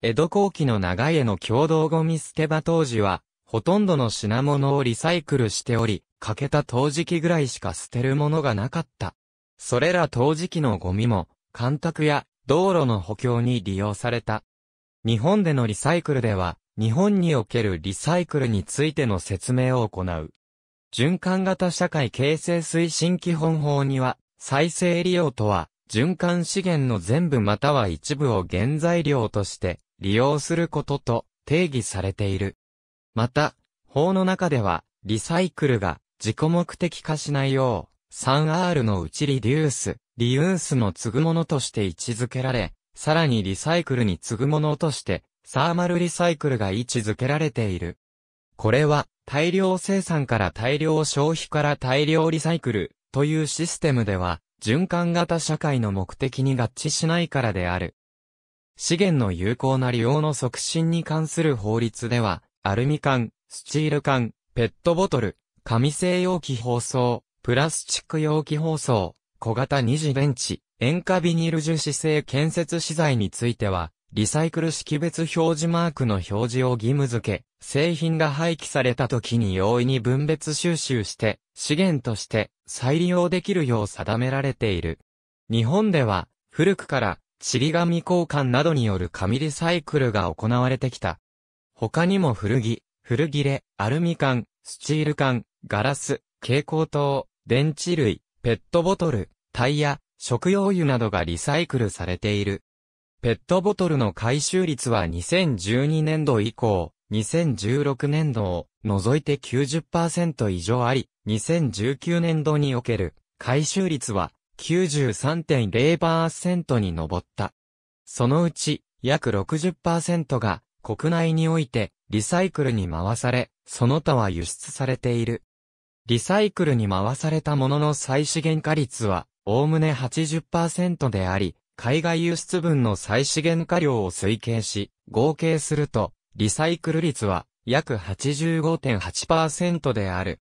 江戸後期の長江の共同ゴミ捨て場当時は、ほとんどの品物をリサイクルしており、欠けた陶磁器ぐらいしか捨てるものがなかった。それら陶磁器のゴミも、干拓や道路の補強に利用された。日本でのリサイクルでは、日本におけるリサイクルについての説明を行う。循環型社会形成推進基本法には、再生利用とは、循環資源の全部または一部を原材料として、利用することと定義されている。また、法の中では、リサイクルが自己目的化しないよう、3R のうちリデュース、リユースの継ぐものとして位置づけられ、さらにリサイクルに次ぐものとして、サーマルリサイクルが位置づけられている。これは、大量生産から大量消費から大量リサイクルというシステムでは、循環型社会の目的に合致しないからである。資源の有効な利用の促進に関する法律では、アルミ缶、スチール缶、ペットボトル、紙製容器包装、プラスチック容器包装、小型二次電池、塩化ビニール樹脂製建設資材については、リサイクル識別表示マークの表示を義務付け、製品が廃棄された時に容易に分別収集して、資源として再利用できるよう定められている。日本では、古くからちり紙交換などによる紙リサイクルが行われてきた。他にも古着、古切れ、アルミ缶、スチール缶、ガラス、蛍光灯、電池類、ペットボトル、タイヤ、食用油などがリサイクルされている。ペットボトルの回収率は2012年度以降、2016年度を除いて90%以上あり、2019年度における回収率は93.0%に上った。そのうち、約60%が国内においてリサイクルに回され、その他は輸出されている。リサイクルに回されたものの再資源化率は、おおむね80%であり、海外輸出分の再資源化量を推計し、合計すると、リサイクル率は約85.8%である。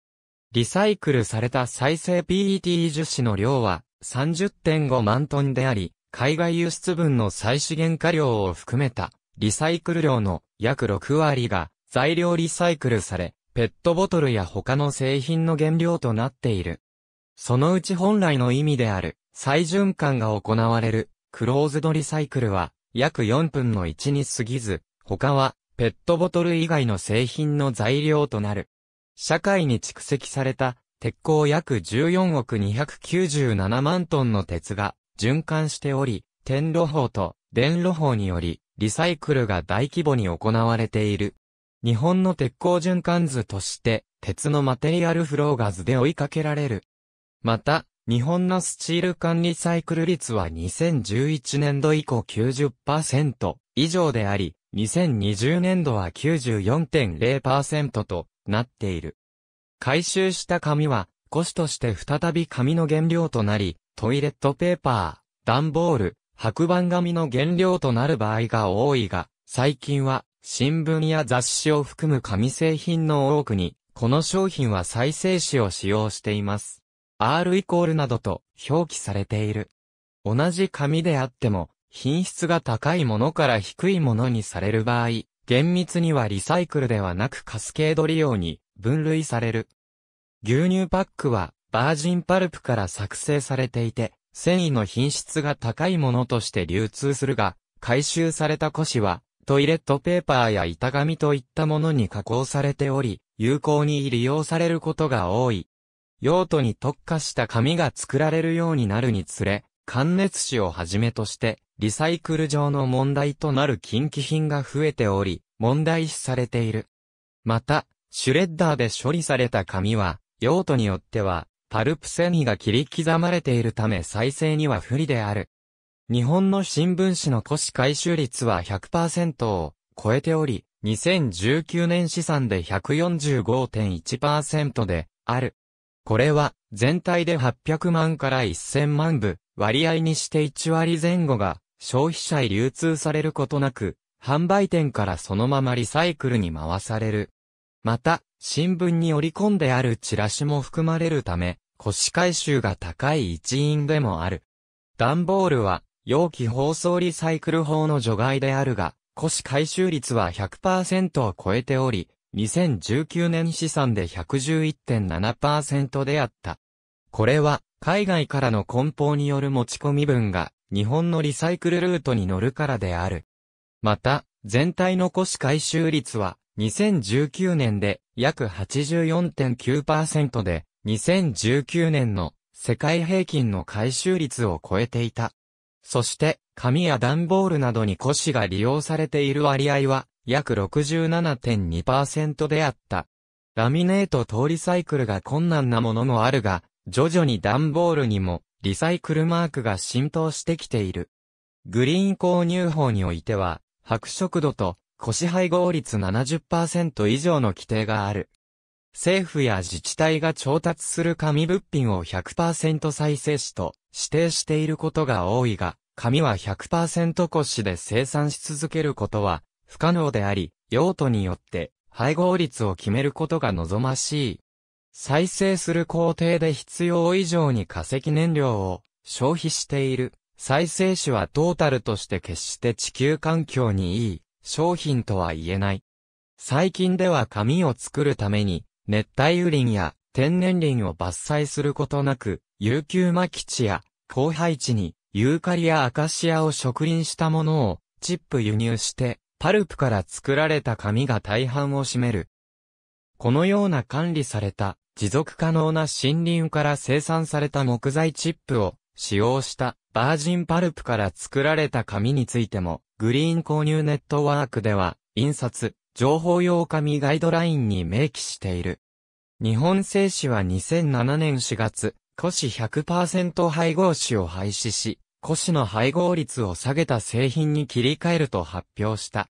リサイクルされた再生 PET 樹脂の量は30.5万トンであり、海外輸出分の再資源化量を含めたリサイクル量の約6割が材料リサイクルされ、ペットボトルや他の製品の原料となっている。そのうち本来の意味である再循環が行われるクローズドリサイクルは約4分の1に過ぎず、他はペットボトル以外の製品の材料となる。社会に蓄積された鉄鋼約14億297万トンの鉄が循環しており、天路法と電路法により、リサイクルが大規模に行われている。日本の鉄鋼循環図として、鉄のマテリアルフローが図で追いかけられる。また、日本のスチール管リサイクル率は2011年度以降90%以上であり、2020年度は94.0%となっている。回収した紙は、古紙として再び紙の原料となり、トイレットペーパー、段ボール、白板紙の原料となる場合が多いが、最近は、新聞や雑誌を含む紙製品の多くに、この商品は再生紙を使用しています。R イコールなどと表記されている。同じ紙であっても、品質が高いものから低いものにされる場合、厳密にはリサイクルではなくカスケード利用に分類される。牛乳パックはバージンパルプから作成されていて、繊維の品質が高いものとして流通するが、回収された古紙はトイレットペーパーや板紙といったものに加工されており、有効に利用されることが多い。用途に特化した紙が作られるようになるにつれ、関熱紙をはじめとして、リサイクル上の問題となる近畿品が増えており、問題視されている。また、シュレッダーで処理された紙は、用途によっては、パルプセミが切り刻まれているため再生には不利である。日本の新聞紙の古紙回収率は100%を超えており、2019年資産で145.1%である。これは全体で800万から1000万部、割合にして1割前後が消費者へ流通されることなく、販売店からそのままリサイクルに回される。また、新聞に織り込んであるチラシも含まれるため、腰回収が高い一因でもある。段ボールは、容器包装リサイクル法の除外であるが、腰回収率は100%を超えており、2019年試算で111.7%であった。これは、海外からの梱包による持ち込み分が、日本のリサイクルルートに乗るからである。また、全体の腰回収率は、2019年で約84.9%で、2019年の世界平均の回収率を超えていた。そして、紙や段ボールなどに古紙が利用されている割合は、約67.2%であった。ラミネートとリサイクルが困難なものもあるが、徐々に段ボールにも、リサイクルマークが浸透してきている。グリーン購入法においては、白色度と腰配合率70%以上の規定がある。政府や自治体が調達する紙物品を100%再生紙と指定していることが多いが、紙は100%腰しで生産し続けることは不可能であり、用途によって配合率を決めることが望ましい。再生する工程で必要以上に化石燃料を消費している。再生紙はトータルとして決して地球環境にいい商品とは言えない。最近では紙を作るために、熱帯雨林や天然林を伐採することなく、有給巻地や荒廃地にユーカリやアカシアを植林したものをチップ輸入して、パルプから作られた紙が大半を占める。このような管理された持続可能な森林から生産された木材チップを使用したバージンパルプから作られた紙についてもグリーン購入ネットワークでは、印刷、情報用紙ガイドラインに明記している。日本製紙は2007年4月、古紙100%配合紙を廃止し、古紙の配合率を下げた製品に切り替えると発表した。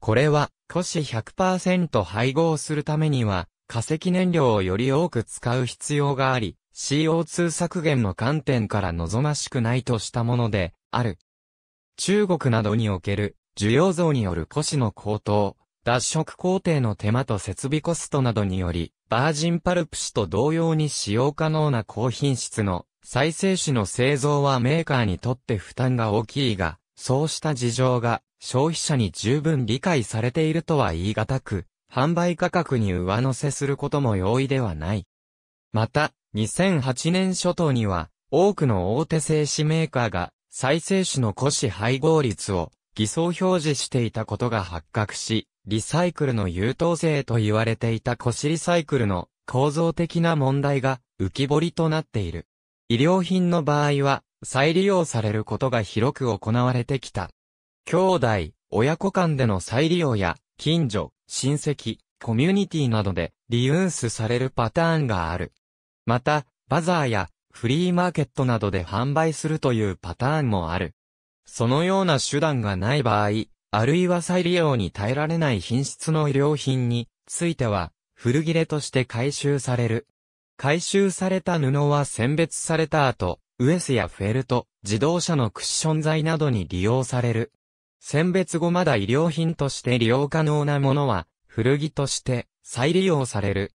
これは、古紙100%配合するためには、化石燃料をより多く使う必要があり、CO2 削減の観点から望ましくないとしたもので、ある。中国などにおける需要増による古紙の高騰、脱色工程の手間と設備コストなどにより、バージンパルプ紙と同様に使用可能な高品質の再生紙の製造はメーカーにとって負担が大きいが、そうした事情が消費者に十分理解されているとは言い難く、販売価格に上乗せすることも容易ではない。また、2008年初頭には、多くの大手製紙メーカーが再生紙の古紙配合率を偽装表示していたことが発覚し、リサイクルの優等生と言われていた古紙リサイクルの構造的な問題が浮き彫りとなっている。医療品の場合は再利用されることが広く行われてきた。兄弟、親子間での再利用や近所、親戚、コミュニティなどでリユースされるパターンがある。また、バザーやフリーマーケットなどで販売するというパターンもある。そのような手段がない場合、あるいは再利用に耐えられない品質の療品については、古切れとして回収される。回収された布は選別された後、ウエスやフェルト、自動車のクッション材などに利用される。選別後まだ医療品として利用可能なものは、古着として再利用される。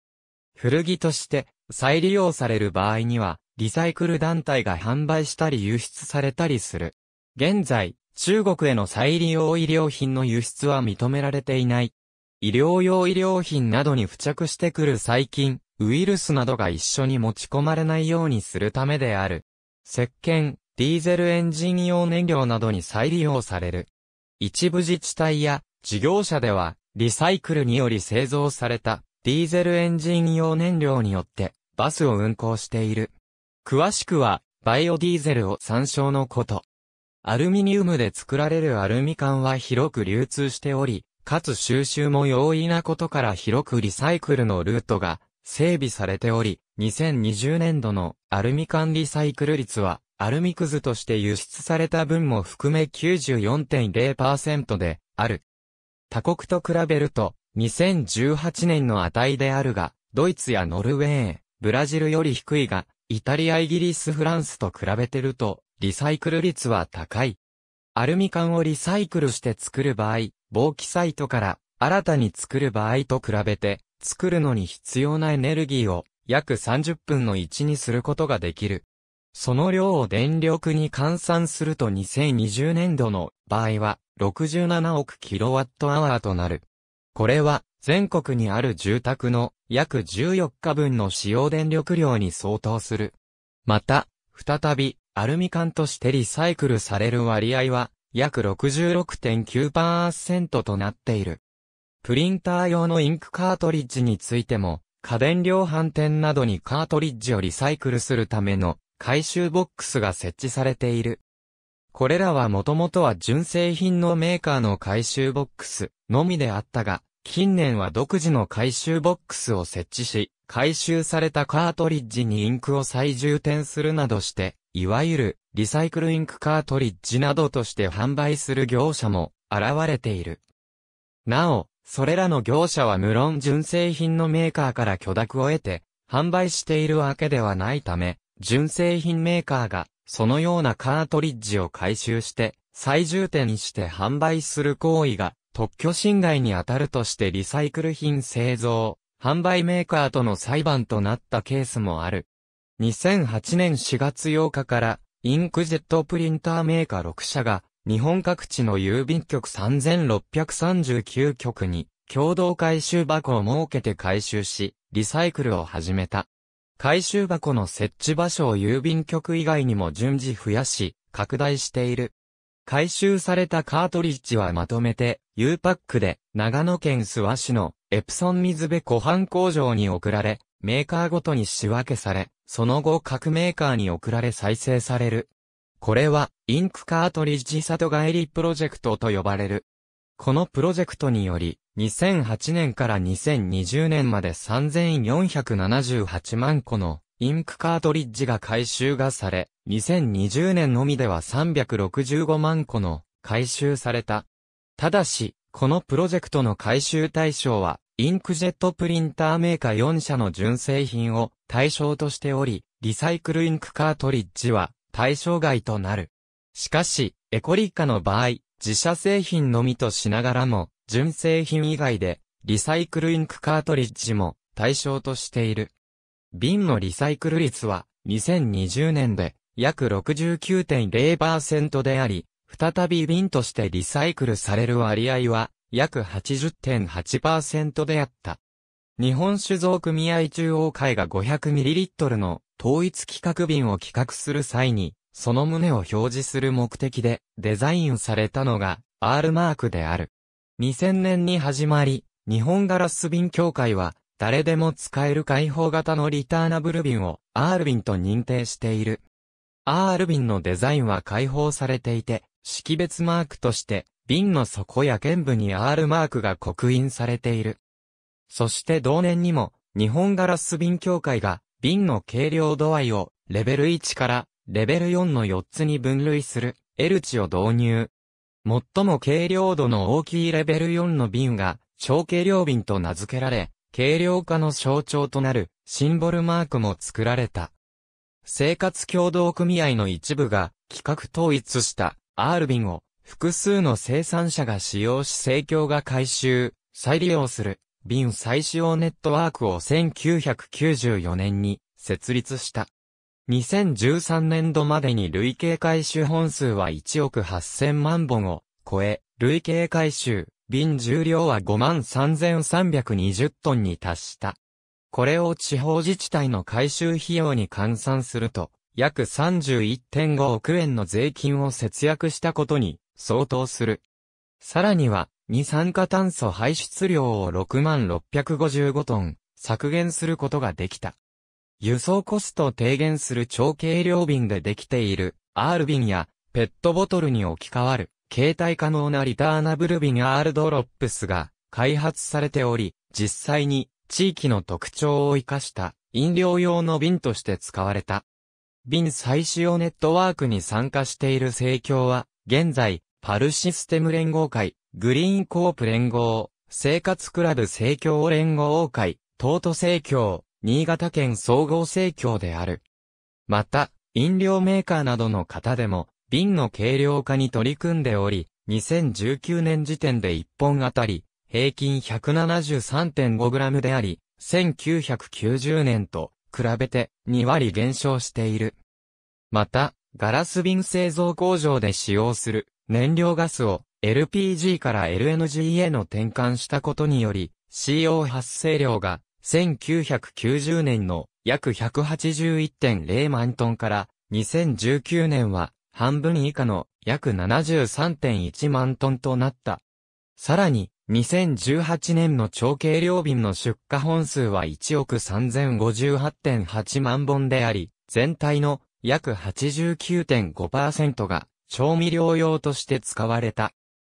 古着として再利用される場合には、リサイクル団体が販売したり輸出されたりする。現在、中国への再利用医療品の輸出は認められていない。医療用医療品などに付着してくる細菌、ウイルスなどが一緒に持ち込まれないようにするためである。石鹸、ディーゼルエンジン用燃料などに再利用される。一部自治体や事業者では、リサイクルにより製造されたディーゼルエンジン用燃料によってバスを運行している。詳しくは、バイオディーゼルを参照のこと。アルミニウムで作られるアルミ缶は広く流通しており、かつ収集も容易なことから広くリサイクルのルートが整備されており、2020年度のアルミ缶リサイクル率は、アルミくずとして輸出された分も含め94.0%である。他国と比べると、2018年の値であるが、ドイツやノルウェー、ブラジルより低いが、イタリア、イギリス、フランスと比べてると、リサイクル率は高い。アルミ缶をリサイクルして作る場合、防気サイトから新たに作る場合と比べて、作るのに必要なエネルギーを約30分の1にすることができる。その量を電力に換算すると2020年度の場合は67億キロワットアワーとなる。これは全国にある住宅の約14日分の使用電力量に相当する。また、再び、アルミ缶としてリサイクルされる割合は、約66.9%となっている。プリンター用のインクカートリッジについても、家電量販店などにカートリッジをリサイクルするための回収ボックスが設置されている。これらはもともとは純正品のメーカーの回収ボックスのみであったが、近年は独自の回収ボックスを設置し、回収されたカートリッジにインクを再充填するなどして、いわゆるリサイクルインクカートリッジなどとして販売する業者も現れている。なお、それらの業者は無論純正品のメーカーから許諾を得て、販売しているわけではないため、純正品メーカーが、そのようなカートリッジを回収して、再充填して販売する行為が、特許侵害に当たるとしてリサイクル品製造、販売メーカーとの裁判となったケースもある。2008年4月8日から、インクジェットプリンターメーカー6社が、日本各地の郵便局3639局に、共同回収箱を設けて回収し、リサイクルを始めた。回収箱の設置場所を郵便局以外にも順次増やし、拡大している。回収されたカートリッジはまとめて、U パックで、長野県諏訪市のエプソン水辺湖畔工場に送られ、メーカーごとに仕分けされ、その後各メーカーに送られ再生される。これは、インクカートリッジ里帰りプロジェクトと呼ばれる。このプロジェクトにより、2008年から2020年まで3478万個のインクカートリッジが回収がされ、2020年のみでは365万個の回収された。ただし、このプロジェクトの回収対象は、インクジェットプリンターメーカー4社の純正品を対象としており、リサイクルインクカートリッジは対象外となる。しかし、エコリッカの場合、自社製品のみとしながらも、純正品以外で、リサイクルインクカートリッジも対象としている。瓶のリサイクル率は2020年で約69.0%であり、再び瓶としてリサイクルされる割合は約80.8%であった。日本酒造組合中央会が 500ml の統一規格瓶を企画する際に、その旨を表示する目的でデザインされたのが R マークである。2000年に始まり、日本ガラス瓶協会は誰でも使える開放型のリターナブル瓶を R 瓶と認定している。アール瓶のデザインは解放されていて、識別マークとして、瓶の底や剣部に R マークが刻印されている。そして同年にも、日本ガラス瓶協会が、瓶の軽量度合いを、レベル1から、レベル4の4つに分類する、エルチを導入。最も軽量度の大きいレベル4の瓶が、超軽量瓶と名付けられ、軽量化の象徴となる、シンボルマークも作られた。生活協同組合の一部が企画統一したアールビンを複数の生産者が使用し生協が回収、再利用する瓶再使用ネットワークを1994年に設立した。2013年度までに累計回収本数は1億8000万本を超え、累計回収、瓶重量は5万3320トンに達した。これを地方自治体の回収費用に換算すると、約31.5億円の税金を節約したことに相当する。さらには、二酸化炭素排出量を6万655トン削減することができた。輸送コストを低減する超軽量便でできている R 便やペットボトルに置き換わる携帯可能なリターナブル便 R ドロップスが開発されており、実際に地域の特徴を生かした飲料用の瓶として使われた。瓶再使用ネットワークに参加している生協は、現在、パルシステム連合会、グリーンコープ連合、生活クラブ生協連合会、東都生協、新潟県総合生協である。また、飲料メーカーなどの方でも、瓶の軽量化に取り組んでおり、2019年時点で1本あたり、平均 173.5g であり、1990年と比べて2割減少している。また、ガラス瓶製造工場で使用する燃料ガスを LPG から LNG への転換したことにより、CO 発生量が1990年の約181.0万トンから2019年は半分以下の約73.1万トンとなった。さらに、2018年の長軽量便の出荷本数は1億3058.8万本であり、全体の約89.5%が調味料用として使われた。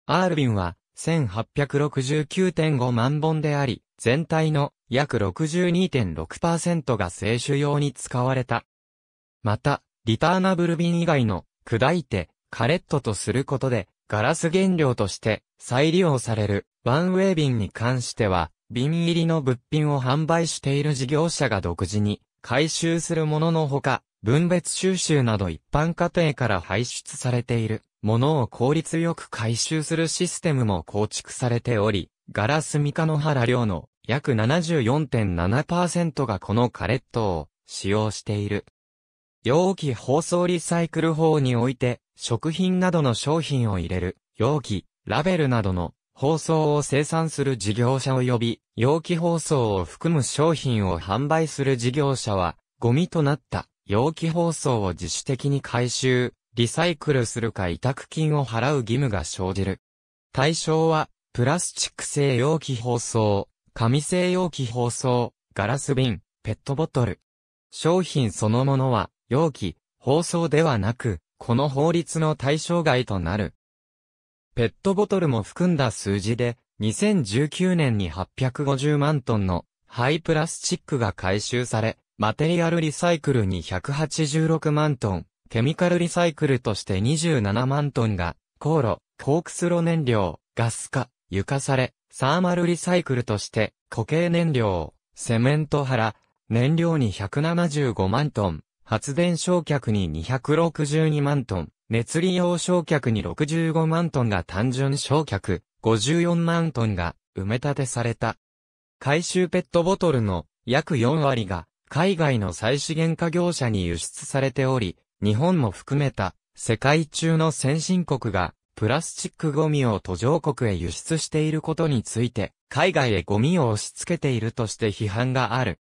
R 瓶は1869.5万本であり、全体の約62.6%が清酒用に使われた。また、リターナブル瓶以外の砕いてカレットとすることでガラス原料として再利用されるワンウェイ瓶に関しては、瓶入りの物品を販売している事業者が独自に回収するもののほか、分別収集など一般家庭から排出されているものを効率よく回収するシステムも構築されており、ガラスミカノ原量の約74.7%がこのカレットを使用している。容器包装リサイクル法において、食品などの商品を入れる容器、ラベルなどの包装を生産する事業者及び容器包装を含む商品を販売する事業者は、ゴミとなった容器包装を自主的に回収、リサイクルするか委託金を払う義務が生じる。対象は、プラスチック製容器包装、紙製容器包装、ガラス瓶、ペットボトル。商品そのものは、容器、包装ではなく、この法律の対象外となる。ペットボトルも含んだ数字で、2019年に850万トンの廃プラスチックが回収され、マテリアルリサイクルに186万トン、ケミカルリサイクルとして27万トンが、航路、コークスロ燃料、ガス化、床され、サーマルリサイクルとして、固形燃料、セメント原、燃料に175万トン、発電焼却に262万トン、熱利用焼却に65万トンが単純焼却、54万トンが埋め立てされた。回収ペットボトルの約4割が海外の再資源化業者に輸出されており、日本も含めた世界中の先進国がプラスチックゴミを途上国へ輸出していることについて、海外へゴミを押し付けているとして批判がある。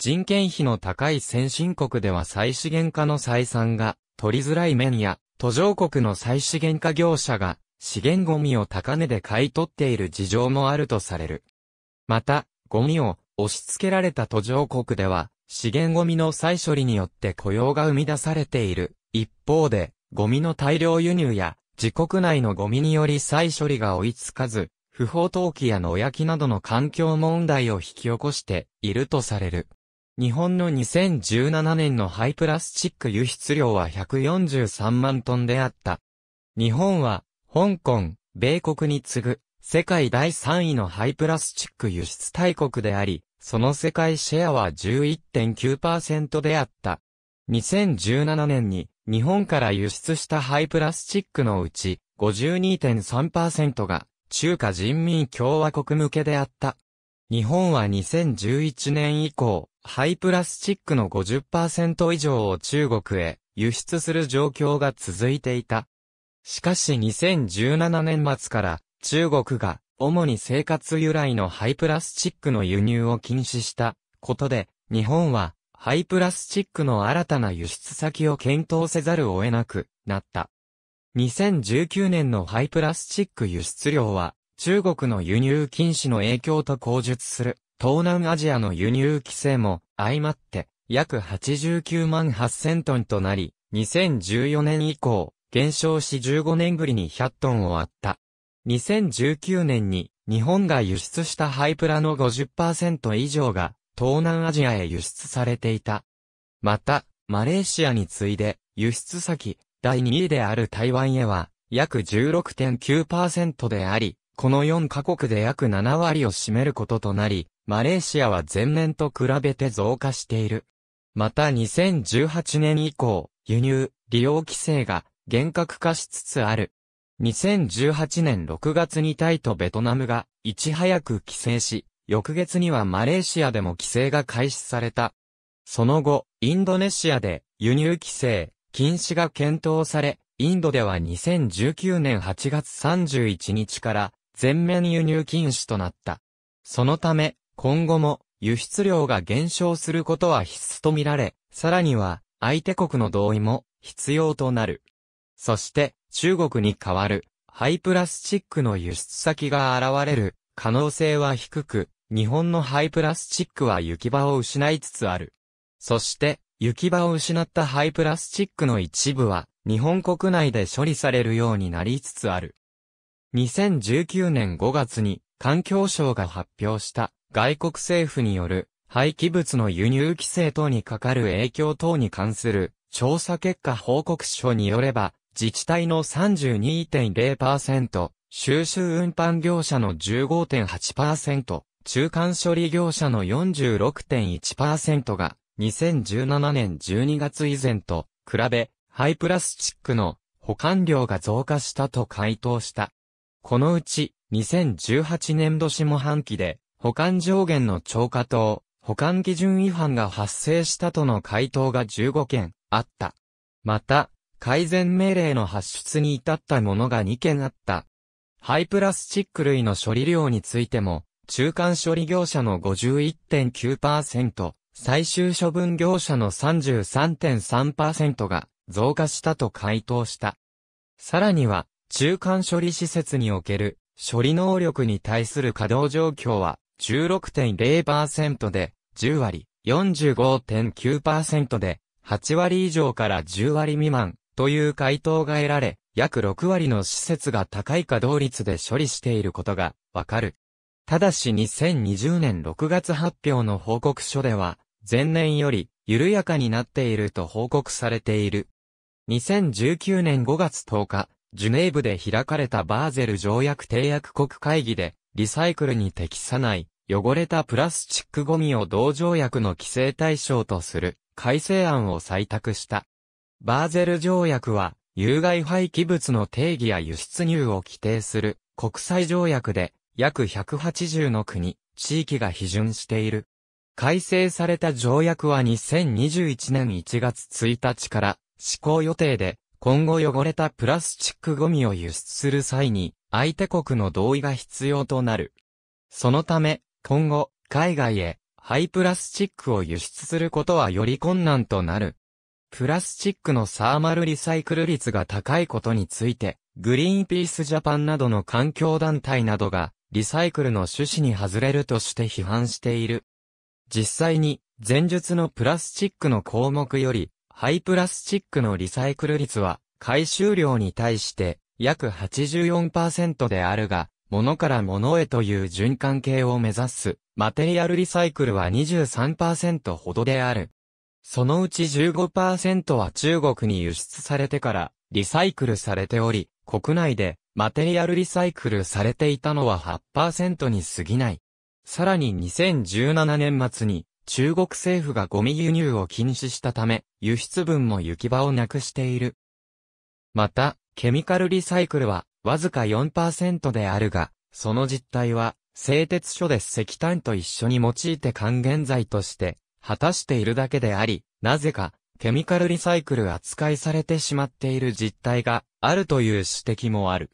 人件費の高い先進国では再資源化の採算が取りづらい面や、途上国の再資源化業者が資源ゴミを高値で買い取っている事情もあるとされる。また、ゴミを押し付けられた途上国では、資源ゴミの再処理によって雇用が生み出されている。一方で、ゴミの大量輸入や、自国内のゴミにより再処理が追いつかず、不法投棄や野焼きなどの環境問題を引き起こしているとされる。日本の2017年の廃プラスチック輸出量は143万トンであった。日本は、香港、米国に次ぐ、世界第3位の廃プラスチック輸出大国であり、その世界シェアは11.9%であった。2017年に、日本から輸出した廃プラスチックのうち、52.3%が、中華人民共和国向けであった。日本は2011年以降、ハイプラスチックの50%以上を中国へ輸出する状況が続いていた。しかし2017年末から中国が主に生活由来のハイプラスチックの輸入を禁止したことで日本はハイプラスチックの新たな輸出先を検討せざるを得なくなった。2019年のハイプラスチック輸出量は中国の輸入禁止の影響と口述する。東南アジアの輸入規制も相まって約89万8000トンとなり、2014年以降、減少し15年ぶりに100トンを割った。2019年に日本が輸出したハイプラの50%以上が東南アジアへ輸出されていた。また、マレーシアに次いで輸出先第2位である台湾へは約16.9%であり、この4カ国で約7割を占めることとなり、マレーシアは前年と比べて増加している。また2018年以降、輸入、利用規制が厳格化しつつある。2018年6月にタイとベトナムがいち早く規制し、翌月にはマレーシアでも規制が開始された。その後、インドネシアで輸入規制、禁止が検討され、インドでは2019年8月31日から全面輸入禁止となった。そのため、今後も輸出量が減少することは必須とみられ、さらには相手国の同意も必要となる。そして中国に代わるハイプラスチックの輸出先が現れる可能性は低く、日本のハイプラスチックは行き場を失いつつある。そして行き場を失ったハイプラスチックの一部は日本国内で処理されるようになりつつある。2019年5月に環境省が発表した外国政府による廃棄物の輸入規制等にかかる影響等に関する調査結果報告書によれば、自治体の32.0%、収集運搬業者の15.8%、中間処理業者の46.1%が、2017年12月以前と比べ、ハイプラスチックの保管量が増加したと回答した。このうち、2018年度下半期で、保管上限の超過等、保管基準違反が発生したとの回答が15件あった。また、改善命令の発出に至ったものが2件あった。ハイプラスチック類の処理量についても、中間処理業者の51.9%、最終処分業者の33.3%が増加したと回答した。さらには、中間処理施設における処理能力に対する稼働状況は16.0%で10割、45.9%で8割以上から10割未満という回答が得られ、約6割の施設が高い稼働率で処理していることがわかる。ただし2020年6月発表の報告書では、前年より緩やかになっていると報告されている。2019年5月10日、ジュネーブで開かれたバーゼル条約締約国会議で、リサイクルに適さない汚れたプラスチックゴミを同条約の規制対象とする改正案を採択した。バーゼル条約は有害廃棄物の定義や輸出入を規定する国際条約で約180の国、地域が批准している。改正された条約は2021年1月1日から施行予定で、今後汚れたプラスチックゴミを輸出する際に、相手国の同意が必要となる。そのため、今後、海外へ、ハイプラスチックを輸出することはより困難となる。プラスチックのサーマルリサイクル率が高いことについて、グリーンピースジャパンなどの環境団体などが、リサイクルの趣旨に外れるとして批判している。実際に、前述のプラスチックの項目より、ハイプラスチックのリサイクル率は、回収量に対して約84%であるが、物から物へという循環系を目指す、マテリアルリサイクルは23%ほどである。そのうち15%は中国に輸出されてからリサイクルされており、国内でマテリアルリサイクルされていたのは8%に過ぎない。さらに2017年末に中国政府がゴミ輸入を禁止したため、輸出分も行き場をなくしている。また、ケミカルリサイクルは、わずか4%であるが、その実態は、製鉄所で石炭と一緒に用いて還元剤として、果たしているだけであり、なぜか、ケミカルリサイクル扱いされてしまっている実態があるという指摘もある。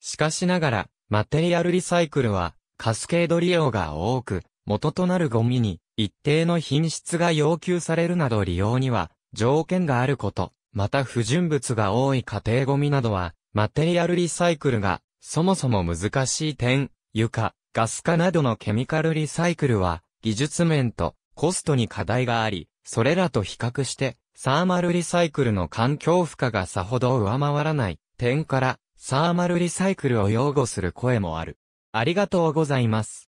しかしながら、マテリアルリサイクルは、カスケード利用が多く、元となるゴミに、一定の品質が要求されるなど利用には、条件があること、また不純物が多い家庭ゴミなどは、マテリアルリサイクルが、そもそも難しい点、床、ガス化などのケミカルリサイクルは、技術面とコストに課題があり、それらと比較して、サーマルリサイクルの環境負荷がさほど上回らない点から、サーマルリサイクルを擁護する声もある。ありがとうございます。